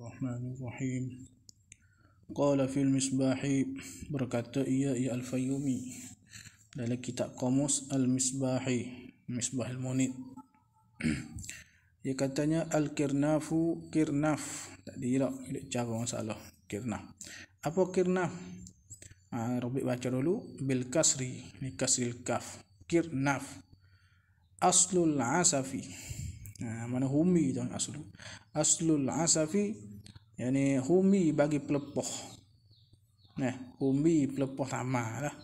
الرحمن الرحيم قال في المصباح berkata ia ia al dalam kitab qamus al-misbahi misbah al-munid ia katanya al-kirnafu kirnaf tak dira dia cara orang salah kirnaf apa kirnaf ha, Robik baca dulu bil kasri ni kasril kaf kirnaf aslul asafi ha, mana humi tu aslul aslul asafi yang ni humi bagi pelepoh nah humi pelepoh sama lah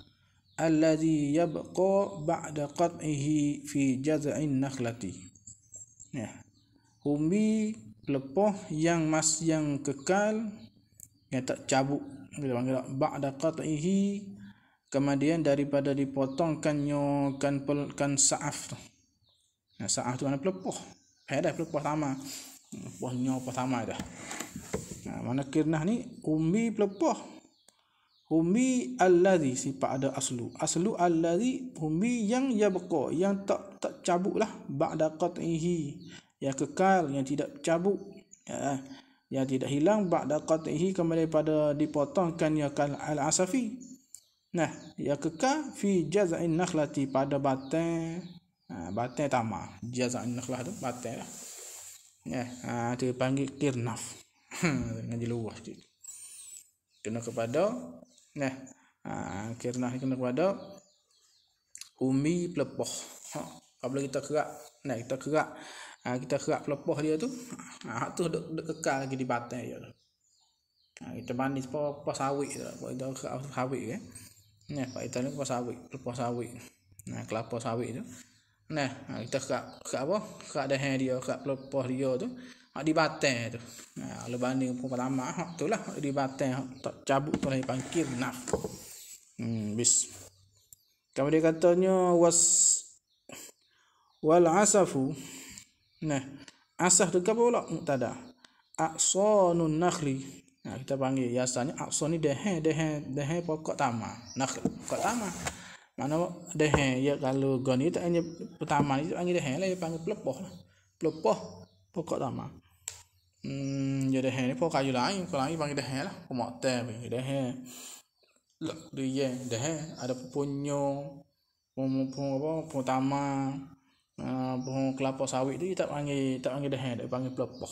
allazi yabqa ba'da qat'ihi fi jazain nakhlati nah humi pelepoh yang mas yang kekal yang tak cabut bila panggil ba'da qat'ihi kemudian daripada dipotongkannya kan pelkan sa'af tu nah sa'af tu mana pelepoh ada pelepoh sama pelepohnya sama dah Ha, mana kirnah ni ummi pelepah. Ummi allazi sifat ada aslu. Aslu allazi ummi yang ya yabqa yang tak tak cabut lah ba'da qat'ihi. Yang kekal yang tidak cabut. Ya. Yang tidak hilang ba'da qat'ihi kembali pada dipotongkan ya kal al-asafi. Nah, ya kekal fi jaz'in nakhlati pada batang ha, batang tamar. Jaz'in nakhlah tu batang lah. Ya, ha, dia panggil kirnaf. Hmm, ngaji luah sikit. Kena kepada nah, eh, ha, kena kepada umi pelepoh. Ha, apabila kita kerak, nah kita kerak. Ha, kita kerak pelepoh dia tu. Ha, tu dek, dek kekal lagi di batang dia tu. Ha, kita manis pas pa sawit lah. tu. Pas dah kerak sawit eh. Nah, pas itu pas sawit, pelepoh sawit. Nah, kelapa sawit tu. Nah, ha, kita kerak kerak apa? Kerak dahan dia, kerak pelepoh dia tu. Hak dibatin tu. Ha, kalau banding pun pertama hak tu lah. di dibatin hak tak cabut tu lah panggil naf. Hmm, bis. Kamu dia katanya was wal asafu. Nah, asah tu kenapa pula? Tada. Aksonun nakhli. Ha, kita panggil biasanya akson ni deh deh dehe pokok tamah. nak pokok tamah. Mana deh ya kalau goni tak hanya pertama itu panggil deh lah dia panggil pelepoh lah. pokok tamah. อย่าได้แห่นี่พวกใครอยู่ไรกูไรบางได้แห่ละกูหมอแต่ไปได้แห่ลดีเย่ได้แห่อาดูปุ่นโยพงพงก็พงตามาพงกลับพอสาวิตี่ตักอังกีตักอังกีได้แห่ได้บางได้เปล่าปะ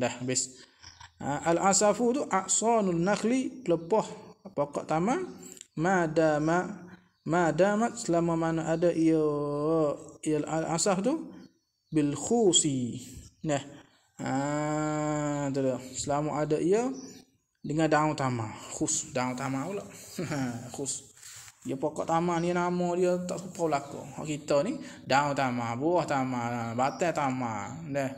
ได้เบสอัลอาซาฟูดูอักซอนุลนักลีเปล่าปะปกตามามาดามามาดามัดสลามมานะอาดูอิยอิยอัลอาซาฟูดูบิลคูซีเนี่ย Ah, ha, Selama ada ia dengan daun tamar. Khus daun tamar pula. Khus. Dia pokok tamar ni nama dia tak serupa belaka. Hak kita ni daun tamar, buah tamar, batang tamar. Dah.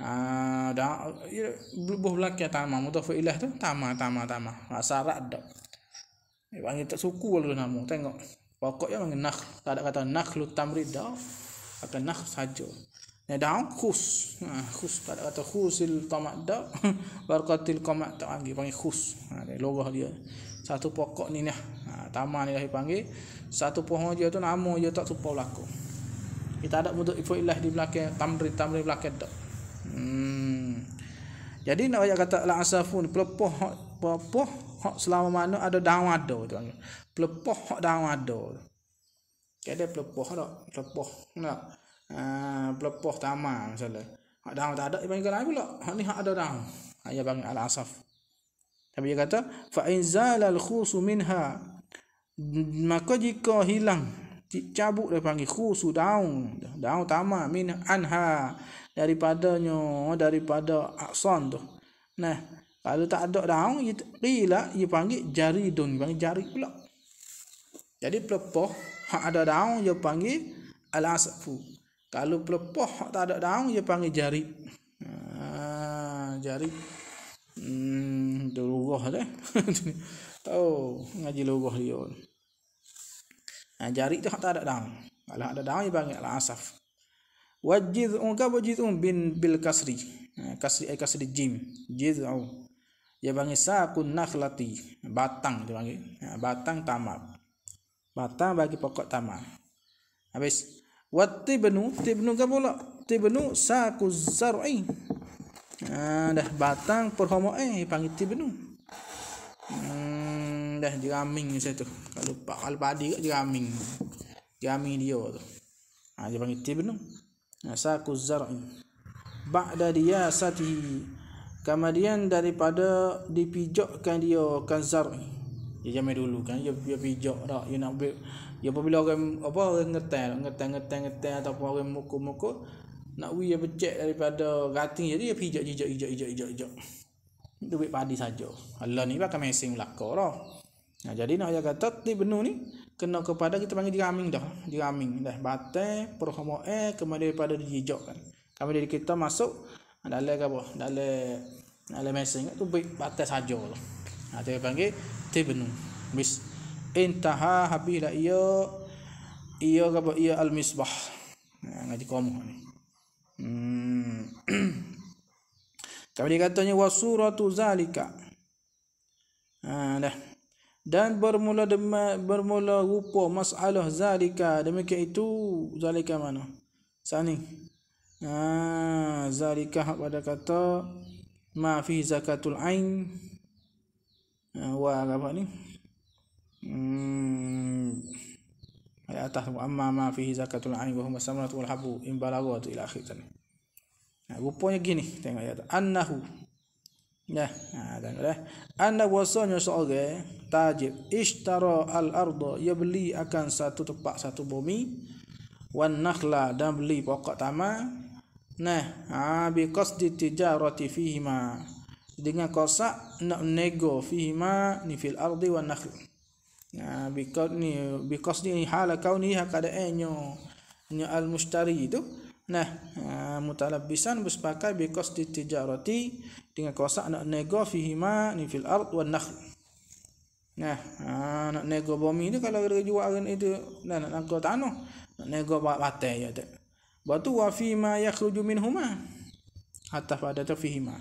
Ah, dah ya, buah belaka tamar mudhafilah tu tamar tamar tamar. Masarak ah, dak. Dia panggil tak suku lalu nama. Tengok. Pokoknya panggil nakh. Tak ada kata nakhlu tamrid dah. Akan nakh saja ya daun khus ha, khus tak ada kata khusil tamak da barqatil qamat tak lagi panggil khus ha dia logah dia satu pokok ni nah ha, tamak ni lah dipanggil satu pohon dia tu nama dia tak serupa belako kita ada mudah ifo ilah di belakang tamrin tamrin belakang tak hmm. jadi nak ayat kata la asafun pelepoh pelepoh hok selama mana ada daun ado tu panggil pelepoh hok daun ado kada pelepoh dak pelepoh nah ah, pelepoh tamah misalnya. Hak dah tak ada dia panggil lain pula. Hak ni hak ada daun, Hak dia panggil al-asaf. Tapi dia kata fa in zalal khusu minha maka jika hilang cabut dia panggil khusu daun daun tamah min anha daripadanya oh, daripada aksan tu. Nah, kalau tak ada daun ya qila dia ya panggil jari dun panggil jari pula. Jadi pelepoh hak ada daun dia ya panggil al-asafu. Kalau pelepoh tak ada daun, dia panggil jari. Ah, jari. Hmm, itu lurah Tahu ngaji lurah dia. Ha, jari tu tak ada daun. Kalau ada daun, dia panggil al-asaf. Wajidhu kabu jidhu bin bil kasri. Ah, kasri ay eh, kasri jim. Jidhu. Dia panggil sakun nakhlati. Batang dia panggil. Ah, batang tamar. Batang bagi pokok tamar. Habis. Habis. Watibnu, tibnu kan pula? Tibnu saku zar'i. Ah, dah batang perhomo eh panggil tibnu. Hmm, dah jeramin saya tu. Kalau lupa kalau padi kau jeramin. Jeramin dia tu. Ah, dia panggil tibnu. Nah, saku zar'i. Ba'da dia satihi. Kemudian daripada dipijokkan dia kan zar'i dia jamin dulu kan dia dia bijak dak dia nak ambil dia apabila orang apa orang ngetan ngetan ngetan ngetan ataupun orang muku-muku nak wi dia becek daripada gating jadi dia pijak jijak jijak jijak jijak jijak duit padi saja Allah ni bakal mesin belaka dah nah jadi nak dia kata ni benu ni kena kepada kita panggil jeraming dah jeraming dah batang perhomo eh kemudian daripada dijijak kan kami dari kita masuk dalam apa dalam dalam mesin kan tu duit batas saja lah Nah, ha, dia panggil tibnu. Mis intaha habila iyo iyo gabo iyo al misbah. Nah, ha, ngaji komo ni. Hmm. Tapi dia katanya wasuratu zalika. Ah dah. Dan bermula dema, bermula rupa masalah zalika. Demikian itu zalika mana? Sani. Ah zalika pada kata ma fi zakatul ain Eh, wal apa lah ni hmm. ayat atas wa amma ma fihi zakatul ain wa huma samratu wal habu in balagha tu ila akhir tadi nah rupanya gini tengok ayat annahu nah nah tengok dah anna wasanya seorang tajib ishtara al ardo ya beli akan satu tempat satu bumi wan nakhla dan beli pokok tamar nah ha bi qasdi tijarati fihi ma dengan kosak nak nego fihima ni fil ardi wan nakh nah ya, because ni because ni hal kau ni hak ada enyo eh nya al mustari itu nah ya, mutalabbisan bersepakai because di tijarati dengan kosak nak nego fihima ni fil ardi wan nakh nah ya, nak nego bumi ni kalau dia jual kan itu nah nak nego tanah nak nego batai ya tu batu wa fihima yakhruju huma, hatta pada tu fihima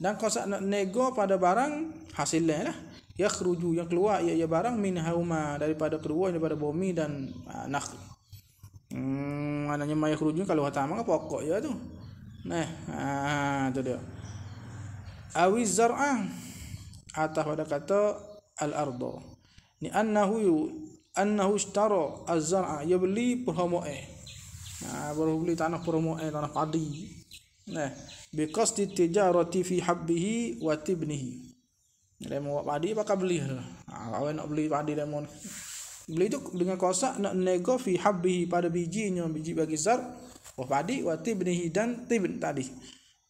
dan kosak nak nego pada barang hasilnya lah ya keruju yang keluar ya ya barang min daripada kedua daripada bumi dan uh, ah, nak hmm ananya maya keruju kalau kata mana pokok ya tu nah ah tu dia awiz zar'ah atah pada kata al ardo ni annahu yu annahu ishtara az zar'a ya beli perhomo eh nah baru beli tanah perhomo eh tanah padi Nah, bekas di roti fi habbihi wati tibnihi. Lemon mau padi apa beli? Ah, nak beli padi lemon. Beli tu dengan kuasa nak nego fi habbihi pada biji bijinya, biji bagi zar. Oh padi wa tibnihi dan tibin tadi.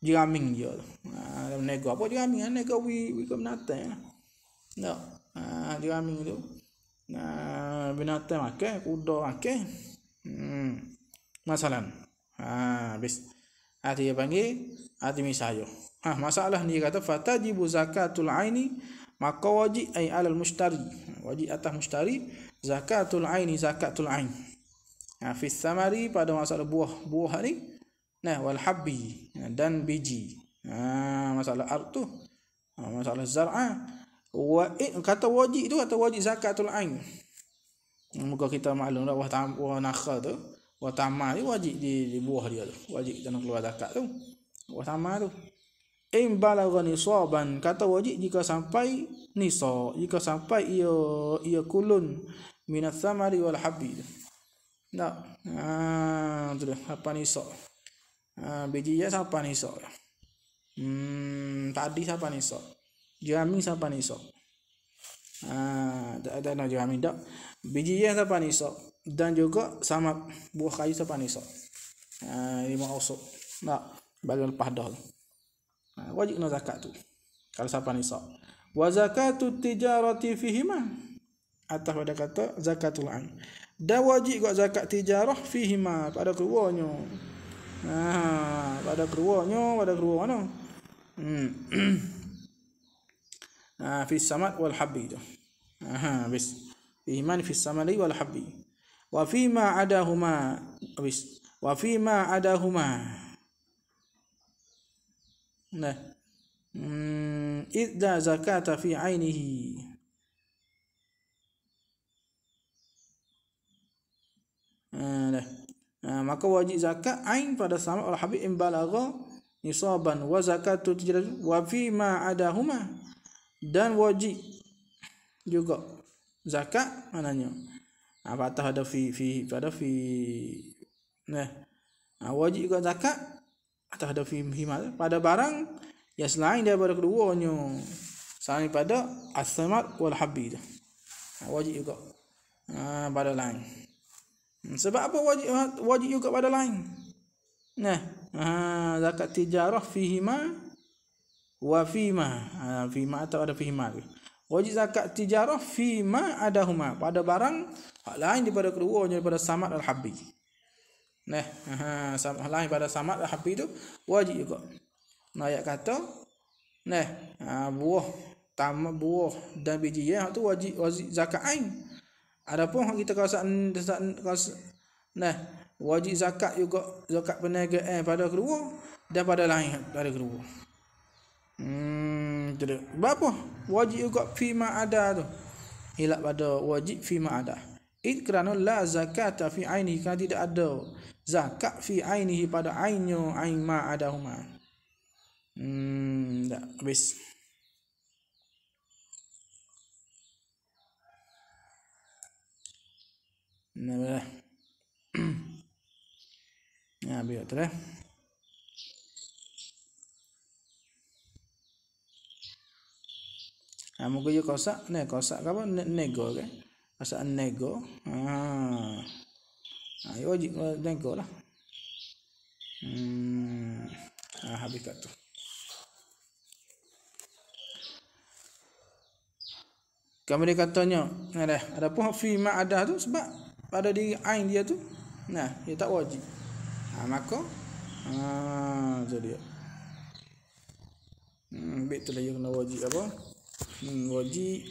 Jiraming dia. Ah, nego apa jiraming? Nego wi wi ke binatang. Ya. No. Ah, jiraming tu. Nah, binatang makan, kuda makan. Hmm. Masalan. Ah, bis. Bis. Arti dia panggil arti misayuh. Ha, masalah ni dia kata fatajibu zakatul aini maka wajib ay alal mushtari. Wajib atas mushtari zakatul aini zakatul ain. Ha, fi samari pada masalah buah-buah ni nah wal habbi dan biji. Ha, masalah art tu. Ha, masalah zar'a. Wa eh, kata wajib tu kata wajib zakatul ain. Muka kita maklum dah wah tak wah nakal tu. Buah tamar tu wajib di, di buah dia tu. Wajib kena keluar zakat tu. Buah tamar tu. In balagha nisaban kata wajib jika sampai nisa, jika sampai ia ia kulun minat samari wal habbi. Nah, ha, tu dia apa nisa? Ha, biji ya siapa nisa? Hmm, tadi siapa nisa? Jami siapa nisa? Ah, ha, tak ada nak jami dak. Biji ya siapa nisa? dan juga sama buah kayu sepan iso. Ha ah, lima usuk. Nak bagi lepas dah. Ha wajib kena zakat tu. Kalau sepan iso. Wa zakatu tijarati fihi ma atas pada kata zakatul an. Dan wajib juga zakat tijarah fihi ma pada keduanya. Ha ah, pada keduanya, pada kedua mana? Hmm. Ah, fi samad wal habbi tu. Ha bis. Iman fi samadi wal habbi wa fi ma adahuma habis wa fi ma adahuma nah hmm idza zakata fi ainihi Nah, nah, ah, maka wajib zakat ain pada sama al habib imbalagh nisaban wa zakatu tijarah wa fi ma adahuma dan wajib juga zakat mananya apa ah, Fatah ada fi fi ada fi nah. Ya ah, wajib juga zakat atau ada fi himal pada barang yang selain daripada keduanya selain pada asmar wal habid wajib juga nah, pada lain hmm, sebab apa wajib wajib juga pada lain nah ah, zakat tijarah fi hima wa fi ma ah, fi ma atau ada fi himal wajib zakat tijarah fi ma ada huma pada barang Hak lain daripada keduanya daripada Samad Al-Habbi. Nah, ha, lain daripada Samad Al-Habbi tu wajib juga. Nah, ayat kata nah, ha, buah tama buah dan biji ya tu wajib wajib zakat ain. Adapun hak kita kawasan desan nah, wajib zakat juga zakat peniaga eh, pada kedua dan pada lain pada kedua. Hmm, jadi berapa wajib juga fima ada tu. Hilak pada wajib fima ada. In kerana la zakata fi aini kerana tidak ada zakat fi aini pada ainyo ain ada huma. Hmm, dah habis. Nah, dah. ya, biar tu eh. Nah, muka je kosak, ne kosak apa? Ne, nego ke? Okay? Perasaan nego. Ha. Ha, ya wajib nego lah. Hmm. Ha, habis kat tu. Kemudian katanya, ada, ada pun fi ada tu sebab pada diri ain dia tu, nah, dia tak wajib. Ha, maka, ha, jadi. Hmm, betul lah, dia kena wajib apa? Hmm, wajib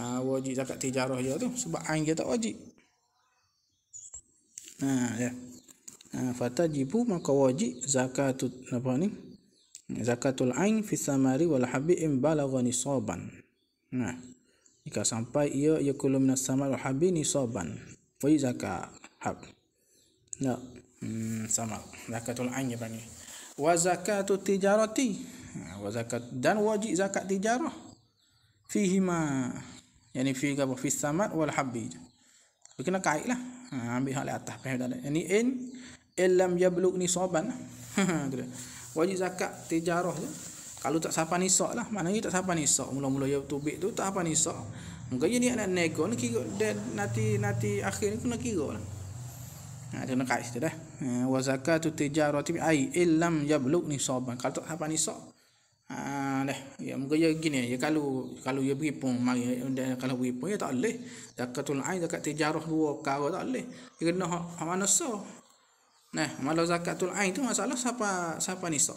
ha, wajib zakat tijarah dia tu sebab ain dia tak wajib ha ya ha, fatajibu maka wajib zakat apa ni zakatul ain fi samari wal habi in balagha nisaban Nah, ha, jika sampai ia ia kulum nas wal habi nisaban wajib zakat hab Nah, ya, hmm, sama zakatul ain apa ni wa zakatu tijarati ha, wa zakat dan wajib zakat tijarah fihima. Yang ni fi'il gabung fi' samad wal habbi je. Tapi kena kait lah. Ha, ambil hak atas. Yang ni in. Ilam yabluk ni soban. Wajib zakat tijarah je. Kalau tak sapa nisak lah. Maknanya tak sapa nisak. Mula-mula ya tubik tu tak sapa nisak. Muka je ni nak nego ni kira. Dan nanti, nanti akhir ni kena kira lah. Ha, kena kait situ dah. Ha, wa zakat tu tijarah tu air. Ilam yabluk ni soban. Kalau tak sapa nisak. Ah, uh, ya muka ya gini ya kalau kalau ya beri pun mari dan kalau beri pun ya tak leh. Zakatul ain zakat tijarah dua perkara tak leh. Ya kena hak mana so. Nah, malah zakatul ain tu masalah siapa siapa nisa.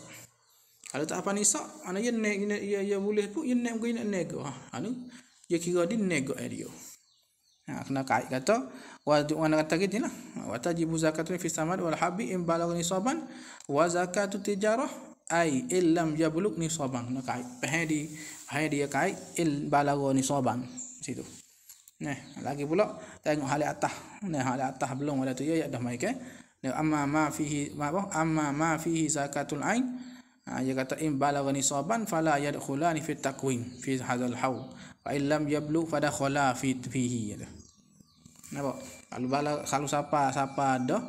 Kalau tak apa nisa, ana ya nak ya, ya boleh pun ya nak gini nego. Ha, anu ya kira di nego dia. Ha, kena kait kata wa tu ana kata gitu lah. Wa tajibu zakatun fi samad wal habi in balagh nisaban wa zakatut tijarah ai illam yabluq nisaban nak ai pahai di ya kai il balagho nisaban situ nah lagi pula tengok hal atas nah hal atas belum ada tu ya ya dah mai ke nah amma ma fihi ma apa amma ma fihi zakatul ain ha, dia kata in balagha nisaban fala yadkhulani fit takwin fi hadzal haw fa illam yabluq fa dakhala fi fihi nah apa kalau balagh kalau siapa siapa dah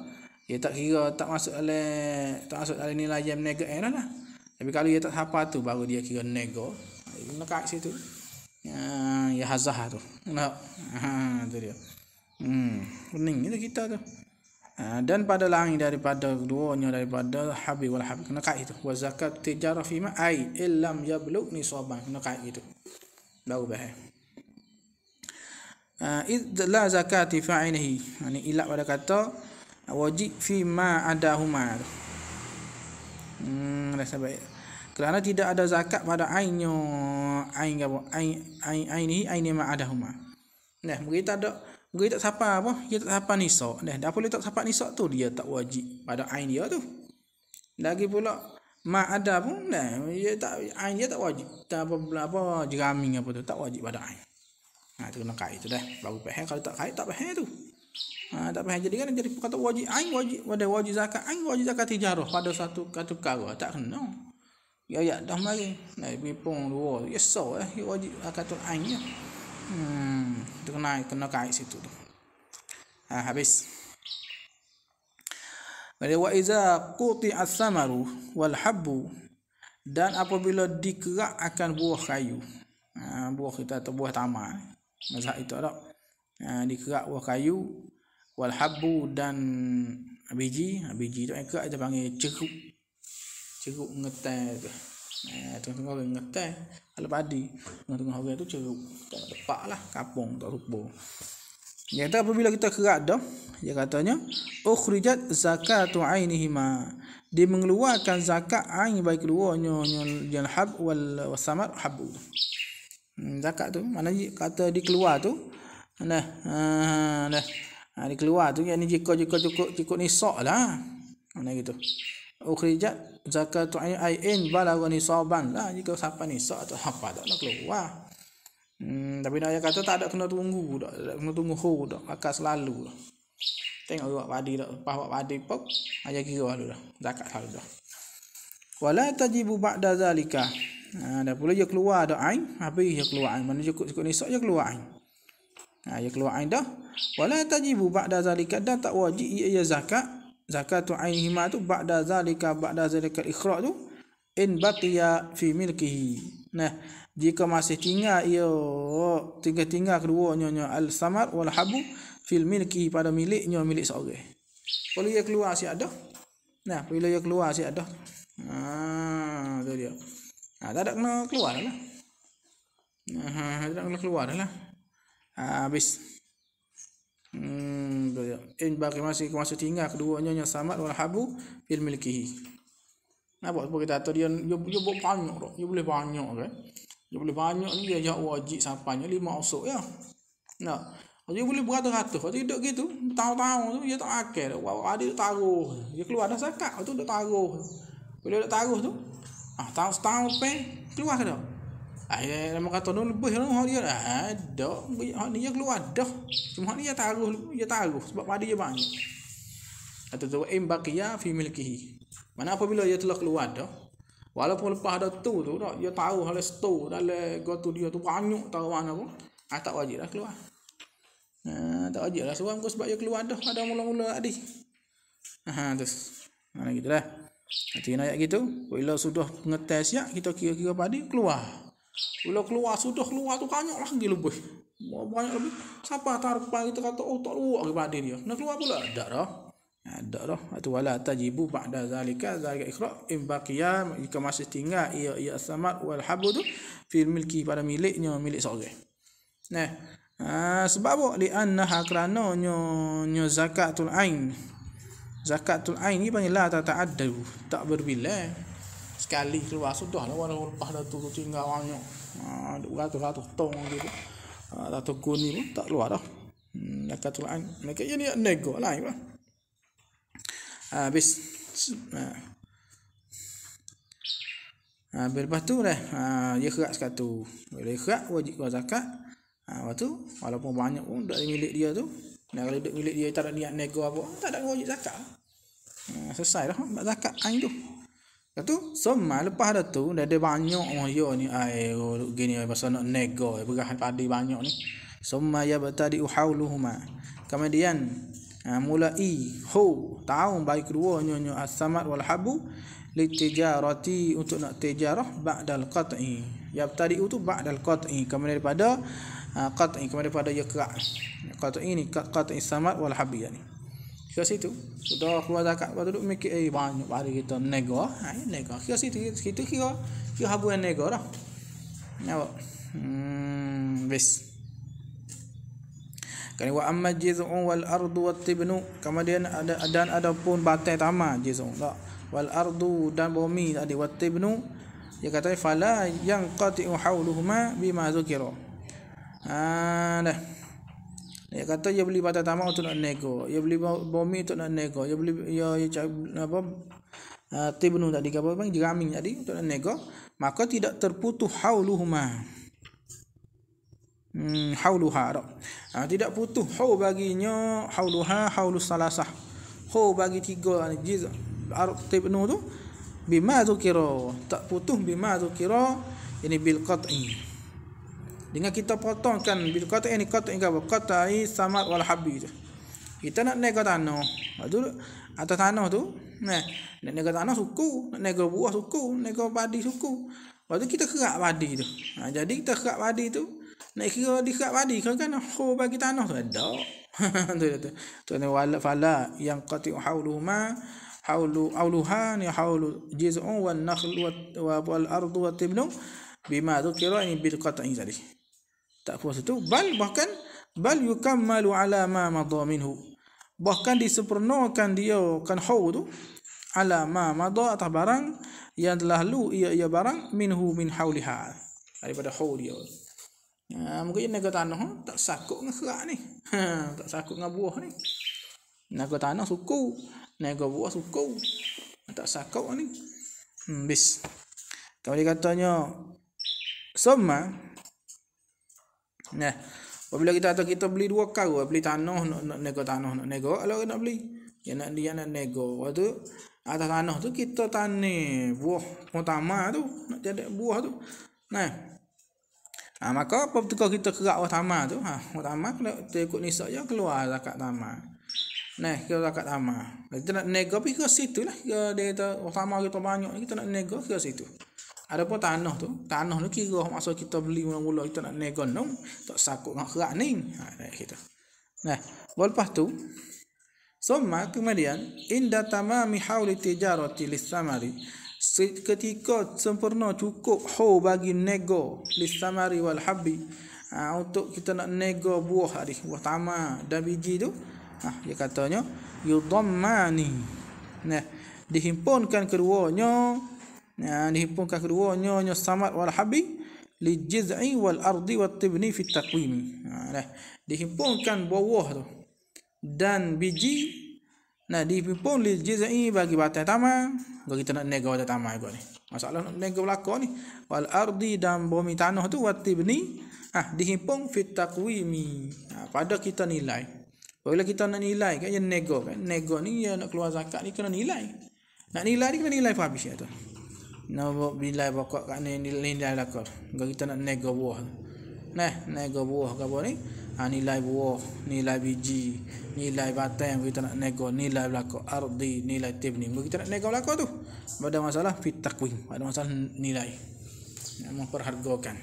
Ya tak kira tak masuk dalam tak masuk dalam nilai jam nego, eh lah. Tapi kalau dia tak hafal tu baru dia kira nego. Ha, nak kat situ. Ya ya hazah tu. Nah. Ha tu dia. Hmm, kuning itu kita tu. Ha, dan pada langit daripada keduanya daripada habi wal habi kena kait itu wa zakat tijarah fi ma ai illam yablug nisaban kena kait itu baru bahaya eh. Uh, Idza la zakati Ini ha, ilak pada kata wajib fi ma adahuma tu. Hmm, dah sampai. Kerana tidak ada zakat pada ainyo, ain gapo? Ain ain ain ni ain ada adahuma. Nah, mungkin tak ada mungkin tak siapa apa, dia tak siapa nisak. Nah, dah boleh tak siapa nisak tu dia tak wajib pada ain dia tu. Lagi pula ma ada pun nah, dia tak ain dia tak wajib. Tak apa apa jeraming apa tu tak wajib pada ain. Nah, tu nak kait tu dah. Baru faham kalau tak kait tak faham tu. Ha, tak payah jadi kan jadi kata wajib ain wajib pada wajib zakat ain wajib zakat tijarah pada satu satu perkara tak kena. Ya ya dah mari. Nak pergi pun dua. Yeso ya, eh wajib zakat lah ain ya. Hmm tu kena kena kai situ tu. Ha, habis. Mari wa iza quti as-samaru wal habbu dan apabila dikerak akan buah kayu. Ha, buah kita atau buah tamar. Mazhab itu ada. Ha, dikerak buah kayu wal habu dan biji ha, biji tu yang kerak kita panggil ceruk ceruk ngetai tu eh, tengah-tengah orang ngetai ala padi tengah-tengah orang tu ceruk tak lepak lah kapung tak lupa dia kata apabila kita kerak dah dia katanya ukhrijat zakatu ainihima dia mengeluarkan zakat ain baik keluarnya yang hab wal wasamar habu hmm, zakat tu mana kata dikeluar tu Nah, ha, nah. Ha, ah, keluar tu yang ni jiko jiko jiko jiko ni sok lah. Mana gitu. Oh kerja zakat tu Ukhrijat zakatu ain balagha nisaban. Lah jika siapa ni sok atau apa tak nak keluar. Hmm, tapi naya kata tak ada kena tunggu tak Tak kena tunggu ho dak. Akan selalu. Tengok buat padi dak. Lepas buat padi pok, aja kira lalu dah. Zakat hal dah. Walau Wala tajibu ah, dah zalika. dah boleh dia keluar doain, tapi habis keluar Mana cukup cukup ni sok dia keluar Ha, ya keluar ain dah. Wala tajibu ba'da zalika dan tak wajib ia, ia zakat. Zakatu ain hima tu ba'da zalika ba'da zalika ikhraq tu in baqiya fi milkihi. Nah, jika masih tinggal ia tinggal-tinggal oh, kedua nyonya al samar wal habu fil milki pada miliknya milik seorang. Kalau ia keluar si ada. Nah, bila ia keluar si ada. Ha, tu dia. Ha, tak ada kena keluar lah. Ha, ha, tak ada kena keluar habis hmm in eh, baqi masih ku masih tinggal keduanya nya samat wal habu fil milkihi apa apa kita tu dia dia buat banyak dok dia boleh banyak kan dia boleh banyak ni dia jawab wajib sampainya lima usuk ya nah dia boleh beratus-ratus. Kalau hidup gitu, tahu tahu tu dia tak akal. wow, ada taruh. Dia keluar dah sakat. Itu dia taruh. Bila dia taruh tu, ah tahu tahun pe keluar dah. Ayah nama kata nun lebih nun hari ada. Ada. Hak dia keluar dah. Cuma hak ni dia taruh dia taruh sebab padi dia banyak. Atau tu im baqiya fi milkihi. Mana apabila dia telah keluar dah. Walaupun lepas ada tu tu dah dia tahu hal itu dalam gotu dia tu banyak tahu mana pun. Ah tak wajib dah keluar. Nah, tak wajib lah seorang sebab dia keluar dah ada mula-mula adi. Ah, ha terus. Mana gitulah. Nanti ayat gitu, bila sudah pengetes siap kita kira-kira padi keluar. Bila keluar, sudah keluar tu banyak lagi lebih. Banyak lebih. Siapa taruh pagi itu kata, oh tak luar kepada dia. Nak keluar pula? Tak dah. Ha, tak dah. Itu wala tajibu ba'da zalika zalika ikhra' imbaqiyya jika masih tinggal ia ia samad wal habudu fil milki pada miliknya milik seorang. Nah, ha, sebab apa? Li'anna hakrana nyo, nyo zakatul ain. Zakatul ain ni panggil la tata'addu. Tak berbilang sekali keluar sudah lah walaupun lepas dah tu tinggal banyak ha, ah, 200-200 tong gitu ha, dah tegur ni pun tak keluar dah mereka hmm, tu lain mereka ini ya, nego lain lah ah, habis habis ah. lepas tu dah ha, dia kerak sekatu dia kerak wajib keluar zakat ha, lepas tu walaupun banyak pun dari milik dia tu dan kalau duduk milik dia tak ada niat nego apa tak ada wajib zakat ha, selesai dah zakat angin tu Lepas tu, semua lepas dah tu, dah ada banyak orang yuk ni, ay, oh, gini, pasal nak nego, berah padi banyak ni. Semua ya bertadi di uhauluhuma. Kemudian, uh, ha, mulai, ho, tahun baik ni ni asamat wal habu, li tijarati untuk nak tijarah ba'dal qat'i. Ya betul di utu ba'dal qat'i. Kemudian daripada, uh, qat'i, kemudian daripada ya kerak. Qat'i ni, qat'i samad wal habi ya ni. Kira situ, kita keluar zakat, lepas tu duduk mikir, eh banyak hari kita nego, ha, eh, nego. Kira situ, situ kira, kira habu yang nego dah. Nampak? Hmm, bis. Kali wa amma jiz'un wal ardu wat tibnu, kemudian ada dan ada pun batai tamah jiz'un. Tak. Wal ardu dan bumi tadi wat tibnu, dia kata, fala yang qati'u hauluhuma bima zukira. Ah, dah. Dia kata dia beli batang tamak untuk nak nego. Dia beli bomi untuk nak nego. Dia beli dia, dia cak, apa uh, tadi apa bang jerami tadi untuk nak nego. Maka tidak terputus hauluhuma. Hmm, hauluha. Uh, tidak putus hau baginya hauluha haulus salasah. Ho bagi tiga ah, jiz arq tibnu tu bima zukira. Tak putus bima zukira ini bil qat'i dengan kita potongkan bil kata ini kata ini apa kata ini sama wal habi tu kita nak naik ke tanah waktu atas tanah tu nah nak naik ke tanah suku nak naik buah suku naik ke padi suku waktu kita kerak padi tu nah, ha, jadi kita kerak padi tu nak kira di kerak padi kan kan ho bagi tanah tu ada tu tu tu ni wala fala yang qati haulu ma haulu auluha ni haulu jiz'un wan nakhl wa wal ardu wa tibnu bima dhukira ini bil qat'i tadi tak puas itu bal bahkan bal yukammalu ala ma madha minhu bahkan disempurnakan dia kan hau tu ala ma madha atas barang yang telah lalu ia ia barang minhu min hauliha daripada hau dia ya, mungkin nak tanah ha, tak sakut dengan serak ni ha, tak sakut dengan buah ni nak tanah suku nak buah suku tak sakut ni hmm, bis kalau dia summa Nah. Apabila kita atau kita beli dua karu, beli tanah nak nak nego tanah nak nego, kalau nak beli, dia nak dia nak nego. Waktu atas tanah tu kita tani buah pertama tu, nak jadi buah tu. Nah. Ha, maka apa betul kita kerak pertama tu? Ha, ah, pertama kita ikut ni saja keluar zakat tamak. Nah, kita zakat tamak. Kita nak nego pergi ke situ lah. Dia kata pertama oh, kita banyak ni kita nak nego ke situ ada pun tanah tu tanah tu kira masa kita beli mula-mula kita nak nego nom tak sakut dengan kerak ni ha nah, kita nah lepas tu summa kemudian inda tamami hauli tijarati lisamari ketika sempurna cukup ho bagi nego lisamari wal habbi ha, untuk kita nak nego buah hari buah tamar dan biji tu ha, dia katanya yudammani nah dihimpunkan keduanya Ya, dihimpun kah kedua nyonya samad wal habi li jiz'i wal ardi wat tibni fi taqwim. Ha, nah, dihimpunkan buah tu dan biji nah dihimpun li jiz'i bagi batang taman. Kalau kita nak nego batang taman juga ni. Masalah nak nego belaka ni wal ardi dan bumi tanah tu wat tibni ha, dihimpun fi taqwim. Ha, pada kita nilai. Bila kita nak nilai kan nego kan. Nego ni ya nak keluar zakat ni kena nilai. Nak nilai ni kena nilai habis ya tu. Nak buat bilai pokok kat ni nilai lah kot. Kalau kita nak nego buah. Nah, nego buah ke apa ni? Ha, nilai buah, nilai biji, nilai batang kita nak nego, nilai belakang ardi, nilai tip ni. Kita nak nego belakang tu. Pada masalah fitakwin. Pada masalah nilai. Nak memperhargakan.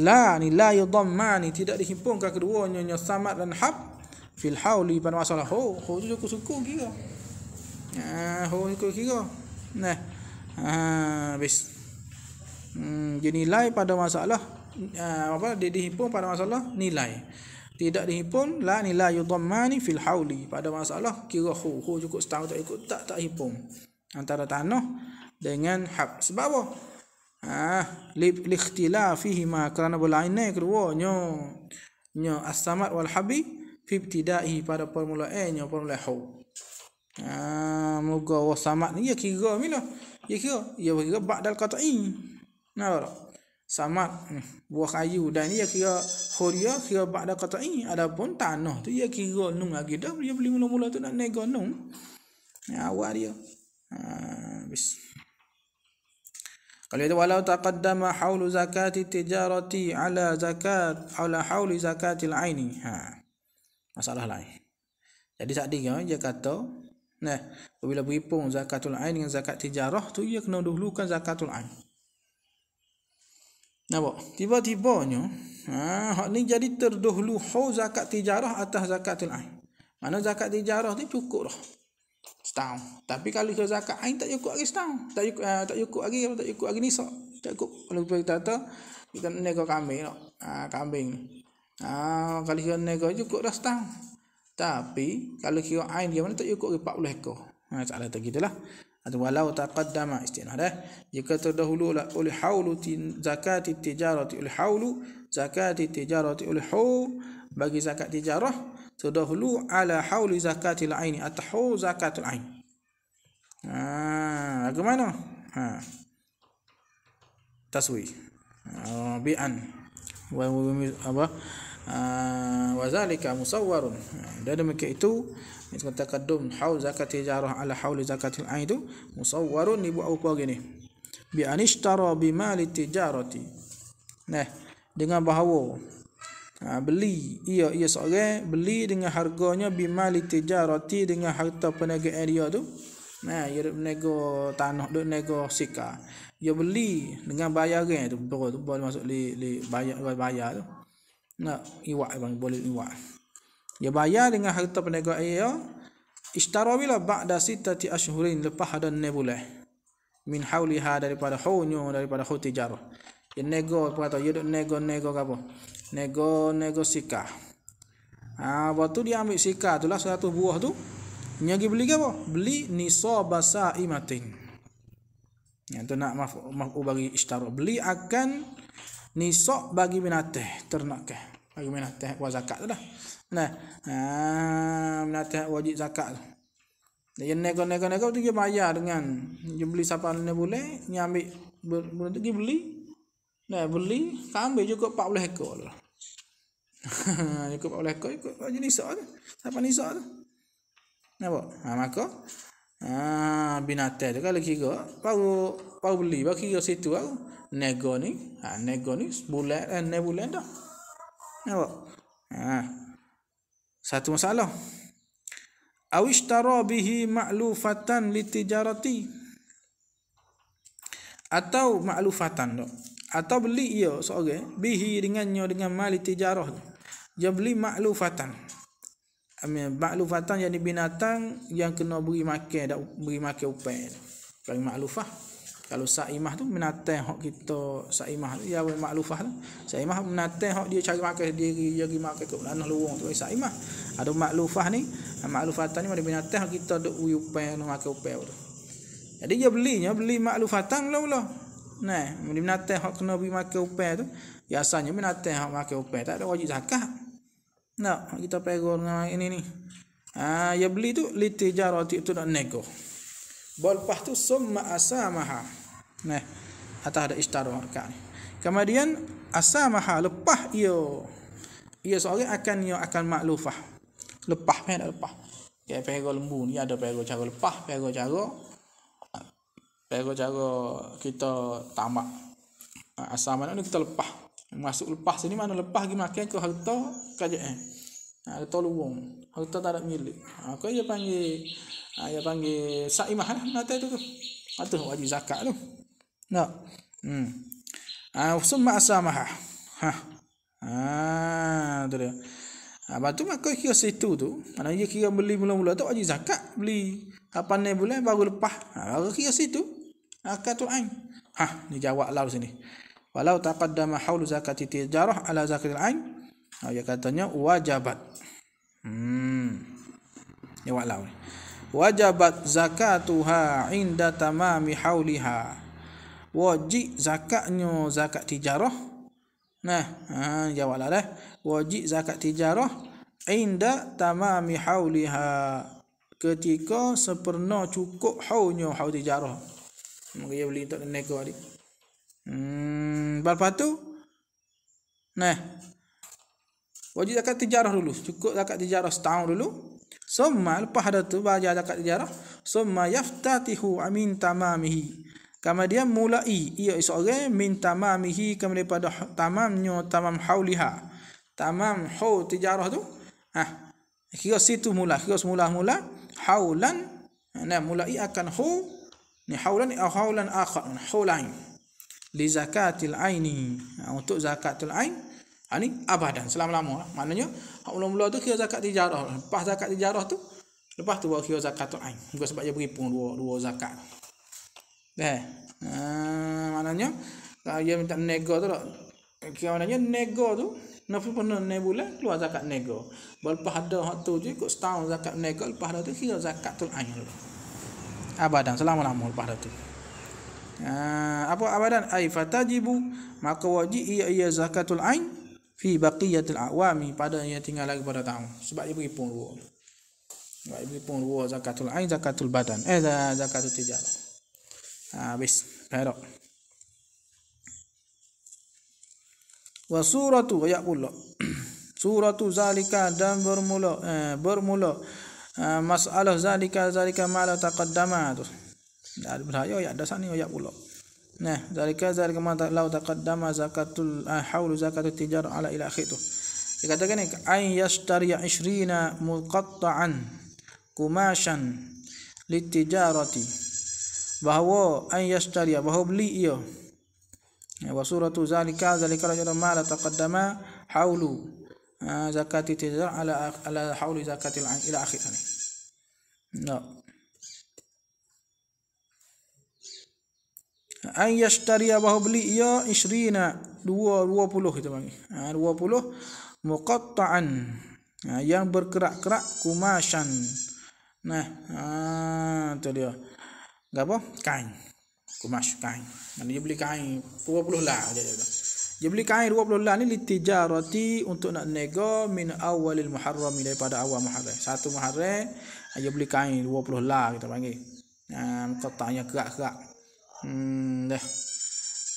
La ni nilai dhammani tidak dihimpunkan keduanya nya samad dan hab fil hauli pada masalah ho ho tu suku kira. Ah ho suku kira. Nah. Ha, habis hmm, nilai pada masalah uh, apa di, dihimpun pada masalah nilai tidak dihimpun la nilai yudhammani fil hauli pada masalah kira hu hu cukup setahun tak ikut tak tak himpun antara tanah dengan hab sebab apa ah li ikhtilafihi ma kerana berlainan keduanya nya asamat wal habi fi ibtidaihi pada permulaannya permulaan hu ah moga wasamat ni ya kira mino Ya kira, ya kira bak dal kata in. Nah, tak? Samat, hmm, buah kayu. Dan ia kira khuria, kira bak dal kata in. Ada pun tanah tu, ya kira nung lagi. Dah, dia beli mula-mula tu nak nego nung. Ya, awak dia. Ha, bis. Kalau itu walau taqaddama haulu zakati tijarati ala zakat ala hauli zakatil aini. Ha. Masalah lain. Jadi saat dia dia kata, nah, Apabila berhimpun zakatul ain dengan zakat tijarah tu ia kena dahulukan zakatul ain. Nampak? Tiba-tibanya ha hak ni jadi terdahulu hau zakat tijarah atas zakatul ain. Mana zakat tijarah tu cukup dah. Setahun. Tapi kalau ke zakat ain tak cukup lagi setahun. Tak cukup uh, tak cukup lagi tak cukup lagi nisab. Tak cukup kalau kita kata kita nak nego kambing tak? Ha, kambing. Ha, kalau kita nego cukup dah setahun. Tapi kalau kira ain dia mana tak cukup ke 40 ekor. Nah, cara taala gitulah. atau walau tak taqaddama dah. jika terdahulu lah oleh haulu zakat tijarati oleh haulu zakat tijarati oleh hau bagi zakat tijarah terdahulu ala hauli zakatil aini atau hau zakatul ain ah bagaimana ha taswi Bian. Wah, apa وذلك مصور dan demikian itu Itu kata kadum haul zakat tijarah ala haul zakat al aidu musawwarun ni buat apa gini? Bi anishtara bi mal tijarati. Nah, dengan bahawa ha, beli ia ia seorang beli dengan harganya bi mal tijarati dengan harta perniagaan dia tu. Nah, ia nego tanah, duk nego sika. dia beli dengan bayaran tu, betul tu boleh masuk li li bayar bayar tu. nah, iwak bang boleh iwak. Dia ya, bayar dengan harta perniagaan ia. Ishtarawila ba'da sitati ashhurin lepas ada nebulah. Min hauliha daripada hunyu daripada hutijar. Dia ya, nego kata dia ya, duk nego nego apa? Nego nego sikah. Ha, ah waktu dia ambil sikah itulah satu buah tu. Nyagi beli ke apa? Beli nisabasa imatin. Yang tu nak mahu maf- bagi ishtarah. Beli akan nisok bagi binatih ternak ke. Bagi binatih buat zakat tu dah. Nah, ha ah, menata wajib zakat tu. Dia nego-nego-nego tu dia bayar dengan dia beli siapa ni boleh, ni ambil boleh pergi beli. Nah, beli kan ambil cukup 40 ekor lah. cukup 40 ekor ikut baju nisa tu. Siapa nisa tu? Nampak? Ha ah, maka ha binatang tu kalau kira baru baru beli, baru kira situ aku nego ni, ha nego ni sebulan eh, ne bulan dah. Nampak? Ha satu masalah awishtara bihi ma'lufatan litijarati atau ma'lufatan tu atau beli ia seorang okay. bihi dengannya dengan mali tijarah dia beli ma'lufatan amin ma'lufatan yang binatang yang kena beri makan dak beri makan upai bagi ma'lufah kalau saimah tu menatai hak kita saimah tu ya wal ma'lufah tu lah. saimah menatai hak dia cari makan diri dia pergi makan kat belanah luang tu saimah ada ma'lufah ni ha, ma'lufatan ni mari menatai hak kita duk uyupai nak makan upai tu jadi dia belinya beli ma'lufatan mula-mula nah mari menatai hak kena pergi makan upai tu biasanya menatai hak makan upai tak ada wajib zakat nak kita pergi dengan ini ni ah dia beli tu litijarati tu nak nego Bol pahtu summa asamaha. Nah, atau ada istar harkat. Kemudian asamaha lepah iyo. Iyo seorang akan iyo akan maklufah. Lepah pun eh, ada lepah. Kayak pego lembu ni ada pego jago lepah, pego jago. Pego jago kita tamak. Asamaha ni kita lepah. Masuk lepah sini mana lepah gimana ke harta kajian. Eh. Ha, harta luwung. Harta tak ada milik. Ha, kau dia panggil ha, dia panggil saimah lah eh, kata tu tu. Kata wajib zakat tu. Nak. Hmm. Ah ha, summa asamaha. Ha. Ah tu dia. Ha, batu mak kira situ tu, mana dia kira beli mula-mula tu wajib zakat beli. Apa ni bulan baru lepas. Ha, baru kira situ. Akad tu ain. Ha, ni jawab lah sini. Walau taqaddama haul zakat tijarah ala zakat al-ain. Ha, dia katanya wajibat lewat lau ni wajabat zakatuha inda tamami hauliha wajib zakatnya zakat tijarah nah ha jawab lah dah wajib zakat tijarah inda tamami hauliha ketika sempurna cukup haunya hau tijarah mungkin dia beli untuk nego adik hmm berapa tu nah wajib zakat tijarah dulu cukup zakat tijarah setahun dulu Summa lepas ada tu belajar dekat sejarah, summa yaftatihu amin tamamihi. Kama dia mulai ia seorang min tamamihi kama daripada ha- tamamnya tamam hauliha. Tamam hau tijarah tu. Ah. Kira situ mula, kira semula mula haulan ha, nah mulai akan hu ni haulan atau haulan akhar, hu Li zakatil aini. untuk zakatul ain. Ha, ni? abadan, selama-lama. Maknanya, hak mula-mula tu kira zakat tijarah. Lepas zakat tijarah tu, lepas tu buat kira zakat tu ain. Bukan sebab dia beri pun dua, dua zakat. Eh, ha, maknanya, kalau dia minta nego tu tak? Kira maknanya, nego tu, nafsu pun penuh ni bulan, keluar zakat nego. Lepas ada hak tu je, ikut setahun zakat nego, lepas ada tu kira zakat tu ain. Abadan, selama-lama lepas ada tu. Uh, apa abadan ai fatajibu maka wajib ia ia zakatul ain fi baqiyatil awami pada yang tinggal lagi pada tahun sebab dia berhitung dua sebab dia berhitung dua zakatul ain zakatul badan eh zakatul Ah habis perak wa suratu ayat pula suratu zalika dan bermula eh, bermula ha, masalah zalika zalika ma la taqaddama tu dah berhaya ayat dah sana ayat pula Nah, نعم ذلك ذلك ما لو تقدم زكاة حول زكاة التجارة على إلى آخره dikatakan ini, an yashtari 20 muqatta'an kumashan litijarati bahwa an yashtari bahwa beli ia wa suratu zalika zalika rajul ma la taqaddama haulu zakati tijar ala ala haul zakati ila akhirnya no an yashtariya bahu beli ia isrina dua dua puluh kita panggil ha, dua puluh muqatta'an ha, yang berkerak-kerak kumasan nah ha, tu dia apa kain kumas kain mana dia beli kain dua puluh lah dia, dia, dia. dia beli kain dua puluh lah ni litijarati untuk nak nego min awalil muharram daripada awal muharram satu muharram dia beli kain dua puluh lah kita panggil ha, muqatta'an yang kerak-kerak Hmm, dah.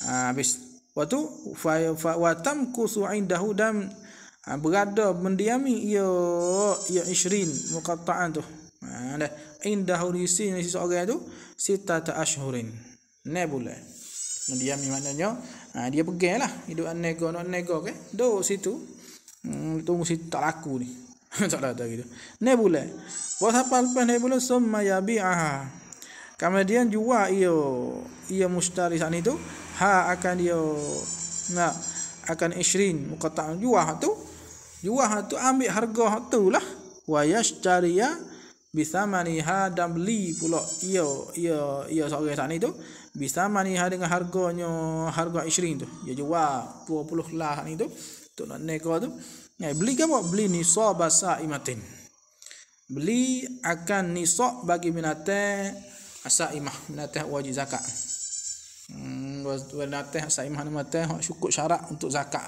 Ha, habis. Waktu fa fa wa tam kusu indahu ha, berada mendiami ia ia isrin muqatta'an tu. Ha, dah. Indahu risi ni seorang tu sitata ashhurin. Ne boleh. Mendiami maknanya ha, dia lah, hidup nego nak nego ke. Do situ. Hmm, tunggu situ tak laku ni. tak ada tak gitu. Ne boleh. Wa sapal pen ne boleh summa yabi'aha kemudian jual ia ia mustari sana itu ha akan dia nak ha, akan isrin muka tak jual tu jua tu ambil harga tu lah wayas cariya bisa maniha dan beli pula ia ia ia seorang sana itu bisa maniha dengan harganya harga isrin tu dia jual 20 lah ni tu tu nak nego tu ya, beli ke apa beli ni so imatin beli akan nisab bagi binatang asak imah menateh wajib zakat hmm menateh asak imah teh cukup syarat untuk zakat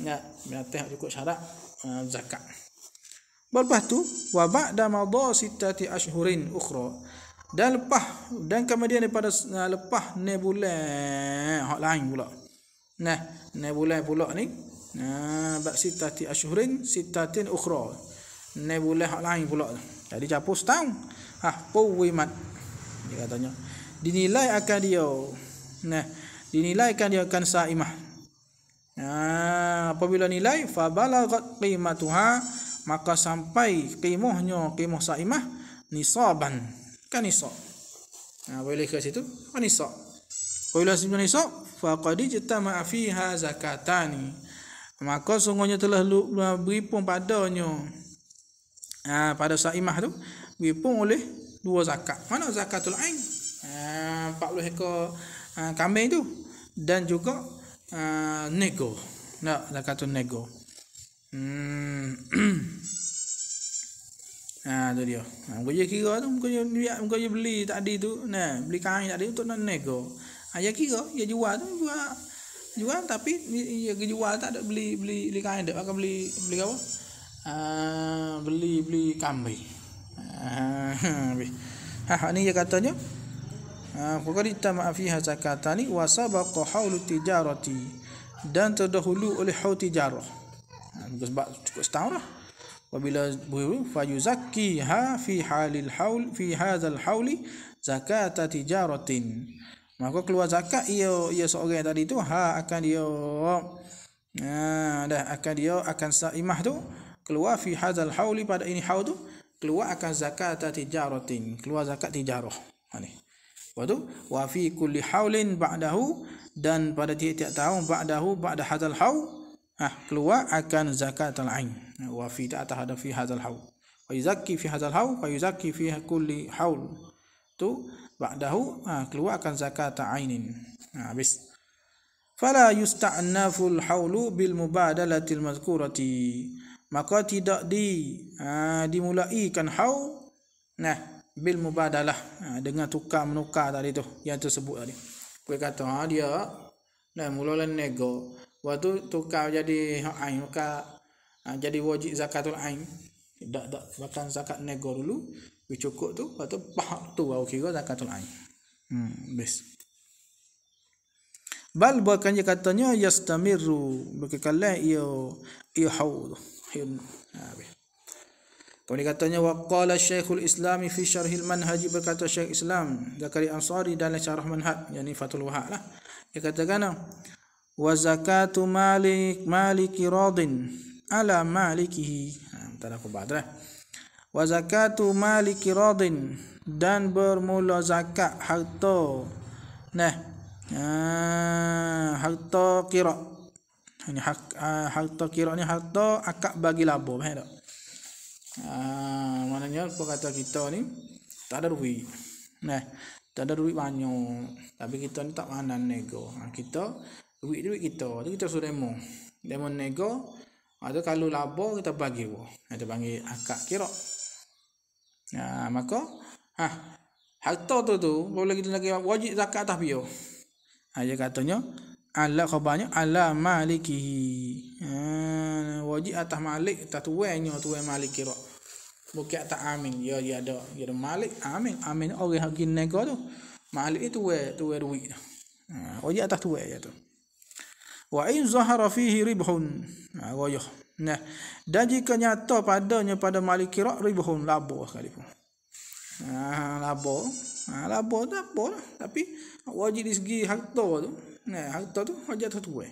ingat menateh hak cukup syarat uh, zakat Lepas tu wa ba'da madha sittati ashhurin ukhra dan lepas dan kemudian daripada uh, lepas ne bulan hak lain pula nah ne bulan pula ni nah ba sittati ashhurin sittatin ukhra ne bulan hak lain pula jadi capo setahun ha puwimat katanya dinilai akan dia nah dinilai akan dia akan saimah nah apabila nilai fa balaghat qimatuha maka sampai qimahnya qimah saimah nisaban kan nisab nah boleh ke situ kan nisab qila sibun nisab fa qad ijtama fiha zakatani maka sungguhnya telah beri pun padanya ha, pada saimah tu beri pun oleh dua zakat. Mana zakatul ain? Ah, uh, 40 ekor uh, kambing tu dan juga uh, nego. Nak no, zakatul nego. Hmm. Ha tu dia. Ha gua je kira tu muka dia muka je beli tadi tu. Nah, beli kain tadi untuk nak nego. Ha ya kira dia jual tu jual jual tapi dia jual tak ada beli beli beli kain tak akan beli beli apa? Ha beli beli kambing. Ha, ha ni dia katanya. Ha qarita ma fiha zakatani wa sabaqa haulu tijarati dan terdahulu oleh haul tijarah. Ha, sebab cukup setahun lah. Wabila buhiru fayuzakkiha fi halil haul fi hadzal hauli zakata tijaratin. Maka keluar zakat ia ia seorang yang tadi tu ha akan dia ha dah akan dia akan saimah tu keluar fi hadzal hauli pada ini haul tu keluar akan zakat tijaratin keluar zakat tijarah ha ni waktu wa fi kulli haulin ba'dahu dan pada tiap-tiap tahun ba'dahu ba'da hadzal haul ha keluar akan zakat al-ain wa fi ta'ata hada fi hadzal haul wa yuzakki fi hadzal haul wa yuzakki fi kulli haul tu ba'dahu ha, keluar akan zakat ainin ha, habis fala yusta'nafu al-haulu bil mubadalatil mazkurati maka tidak di ha, dimulaikan haul nah bil mubadalah ha, dengan tukar menukar tadi tu yang tersebut tadi boleh kata ha, dia dah mulalah nego waktu tukar jadi ain maka ha, jadi wajib zakatul ain Tak tak bukan zakat nego dulu bi cukup tu atau pah tu baru kira zakatul ain hmm best bal bahkan dia katanya yastamirru berkekalan ia ia hau yun habis Kemudian katanya waqala Syekhul Islam fi syarhil manhaj berkata Syekh Islam Zakari Ansari dalam syarah manhaj yakni Fathul Wahab lah. Dia katakan wa zakatu malik maliki radin ala malikihi. Ha, entar aku baca dah. Wa zakatu maliki radin dan bermula zakat harta. Nah. Ha, harta qira ini hak hak ah, harta kira ni hak harta akak bagi labo, faham tak ah maknanya apa kata kita ni tak ada duit nah tak ada duit banyak tapi kita ni tak pandai nego ah, kita duit duit kita tu kita suruh demo demo nego ada kalau labo kita bagi wo kita bagi akak kira nah ah, hak ah, harta tu tu boleh kita lagi wajib zakat tapi yo ha, katanya ala khabarnya ala malikihi ha, wajib atas malik atas tuannya tuan malik kira bukan atas amin ya dia ya, ada dia ya, ada malik amin amin orang hak nego tu malik itu tuan tuan duit ha, wajib atas tuan ya tu wa in zahara fihi ribhun ha, ah, wajib nah dan jika nyata padanya pada malik kira ribhun labo sekalipun ha, labo ha, labo tak apa lah. tapi wajib di segi harta tu Nah, harta tu hajat atas tua.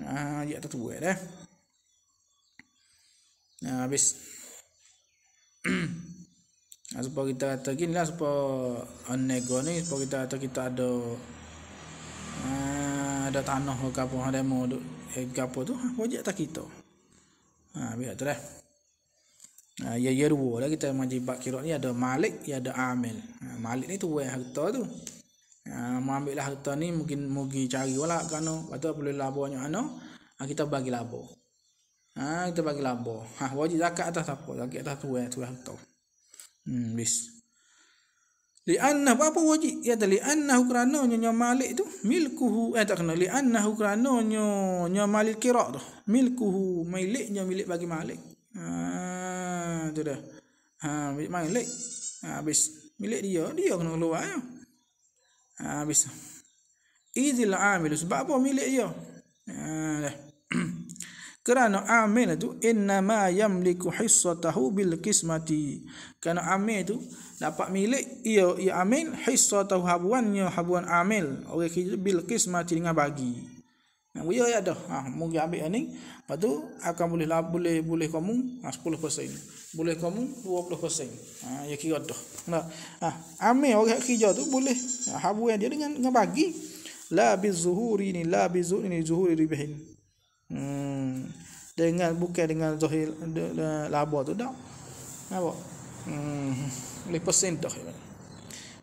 Nah, hajat atas tua dah. Nah, habis. nah, supaya kita kata gini lah, supaya nego ni, supaya kita kata kita ada uh, ada tanah ke apa, ada modu, eh, ke apa tu, wajib tak kita. Nah, habis tu dah. Nah, ya, ya dua lah kita majibat kira ni, ada malik, ya ada amil. Nah, malik ni tu, harta tu. Ha, ambil lah harta ni mungkin mugi cari wala kano patu perlu labo nyo ano ha, ah, kita bagi labo ha, kita bagi labo ha, wajib zakat atas apa zakat atas tu eh tu harta hmm bis li anna apa, wajib ya tadi anna kerana nyo nyo malik tu milkuhu eh tak kena li anna kerana nyo nyo malik kira tu milkuhu milik miliknya milik bagi malik ha tu dah ha milik malik ha, bis milik dia dia kena keluar ya. Ha habis. Izil amil sebab apa milik dia? Ha Kerana amil tu innama yamliku hissatahu bil qismati. Kerana amil tu dapat milik ia ia amil hissatahu habuannya habuan amil orang okay, kita bil qismati dengan bagi. Yang ya lah ada. Ha, mungkin ambil yang ni. Lepas tu, akan boleh lah, boleh boleh kamu ha, 10 persen. Boleh kamu 20 persen. Ha, ya kira tu. Nah, ha, ah, ame orang kerja tu boleh. Ha, ah, habu dia dengan, dengan bagi. La bi zuhuri ni, la bi zuhuri ni zuhuri ribihin. Hmm. Dengan, bukan dengan zuhir de, de, labor tu tak. Nampak? Hmm. Boleh persen tu.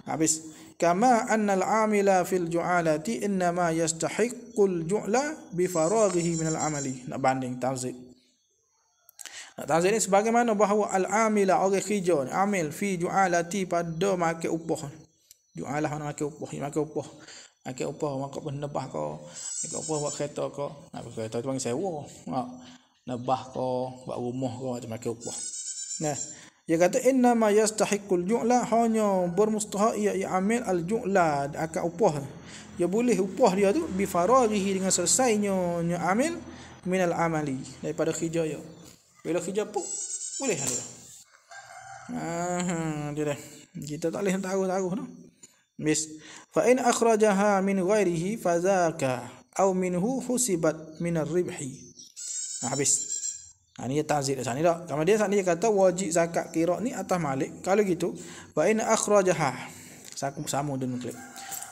Habis. كما أن العامل في الجعالة إنما يستحق الجعل بفراغه من العمل nak banding tanzib nak tanzib ni sebagaimana bahawa al-amila orang kerja ni amil fi ju'alati pada makan upah ju'alah nak makan upah makan upah Makan upah maka penebah kau make upah buat kereta kau nak buat kereta tu panggil sewa nak nebah kau buat rumah kau macam makan upah nah Dia kata inna ma yastahiqul ju'la hanya bermustahak ia ia amil al ju'la akan upah. Dia boleh upah dia tu bi faragihi dengan selesainya nya amil min al amali daripada kerja dia. Bila kerja pun boleh ada. Lah ha dia dah. Kita tak boleh taruh-taruh tu. Mis fa in akhrajaha min ghairihi fazaka au minhu husibat min ar-ribhi. Habis. Ha, ini tazid di sana. Kalau dia sana dia kata wajib zakat kira ni atas malik. Kalau gitu, wa in akhrajaha. Sakum sama dengan klik.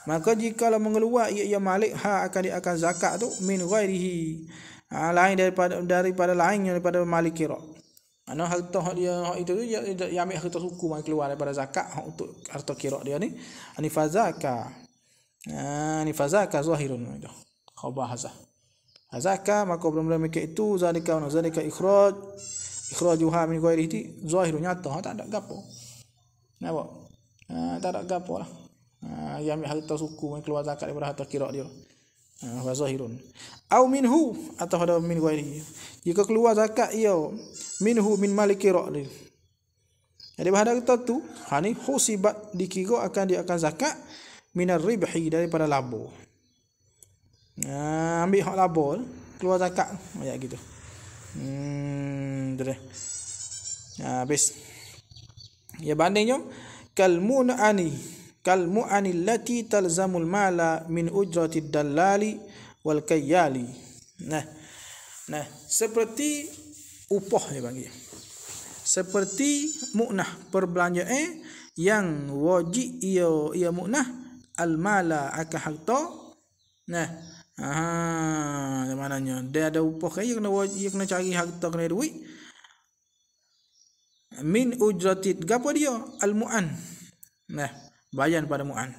Maka jika lah mengeluar ia, ia malik ha akan dia akan zakat tu min ghairihi. Ha, lain daripada daripada lain daripada malik kira. Ha, Ana harta hak dia hak itu tu dia, dia, dia ambil harta suku mai keluar daripada zakat hak untuk harta kira dia ni. Ani fazaka. Ha ni fazaka ha, zahirun itu. Khabahazah zakah maka benda-benda mikir itu zalika wa zalika ikhraj ikhrajuha min ghairi ti zahir nyata ha, tak ada gapo nampak ha, tak ada gapo lah ha, yang ambil harta suku yang keluar zakat daripada harta kira dia ha, wa zahirun au minhu atau ada min ghairi jika keluar zakat ia minhu min malik kira dia jadi bahada kita tu ha ni husibat dikira akan dia akan zakat minar ribhi daripada labu uh, ambil hak labo keluar zakat macam gitu hmm tu deh dah habis ya banding jom kal munani kal muani lati talzamul mala min ujratid dallali wal kayali nah nah seperti upah dia panggil seperti muknah perbelanjaan yang wajib ia ia muknah al mala akah harta nah Ah, ada mananya. Dia ada upah kaya nak dia kena cari harta kena duit. Min ujratit. Gapo dia? Al mu'an. Nah, bayan pada mu'an.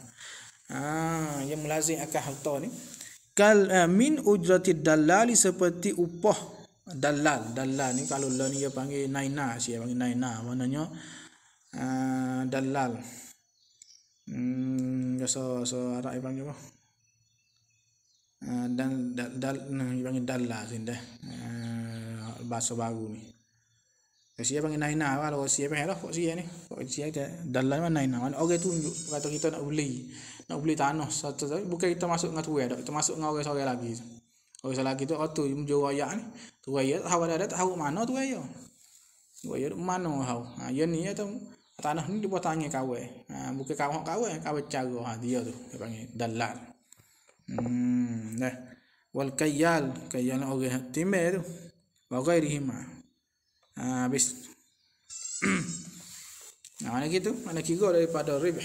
Ah, yang melazim akan harta ni. Kal uh, min ujratid dalali seperti upah dalal. Dalal ni kalau lah dia panggil naina, saya panggil naina. Maknanya uh, ah, dalal. Hmm, so so Arab dia panggil Ah, dan dal dal nah panggil dal lah sinde ah, bahasa baru ni siapa panggil naina lah, kalau siapa panggil lah siapa ni siapa dal lah mana naina mana orang tunjuk kata kita nak beli nak beli tanah satu tapi bukan kita masuk dengan tuai dak kita masuk dengan orang seorang lagi orang seorang lagi tu oh tu jumpa waya ni tuai ya hawa ada tahu mana tu ya tuai ya mana hau ha ya ni ya tu tanah ni dibuat tangi kawe ha bukan kawe kawe kawe cara ha dia tu dia panggil dalal Hmm, nah. Wal kayal, kayal orang yang timbe tu. Bagai diri ma. nah, mana gitu? Mana kira daripada ribah.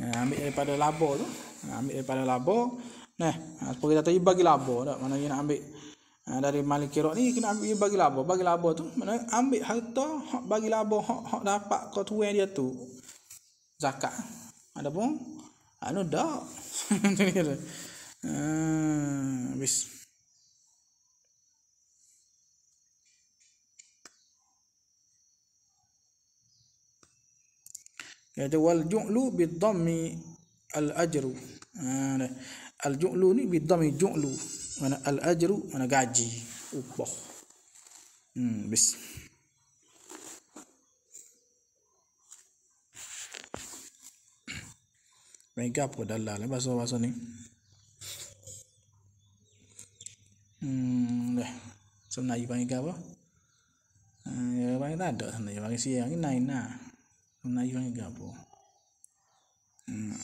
Nah, ambil daripada labo tu. Nah, ambil daripada labo. Nah, ha, seperti kita tadi bagi labo tak? Mana kita ambil ha, dari malik kira ni kena ambil bagi labo. Bagi labo tu mana ambil harta hak bagi labo hak dapat kau tuan dia tu. Zakat. Adapun I don't doubt. بس يعني والجعل بالضم الأجر يعني الجعل بالضم جعل وأنا يعني الأجر وأنا قاعد جي بس mai gap ko dalla la baso baso ni hmm le so na yibang gap ba ya bang ta do na yibang si yang nai na so na yibang gap ba hmm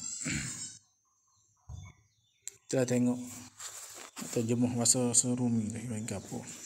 tra tengo to jemuh baso so rumi le yibang gap ba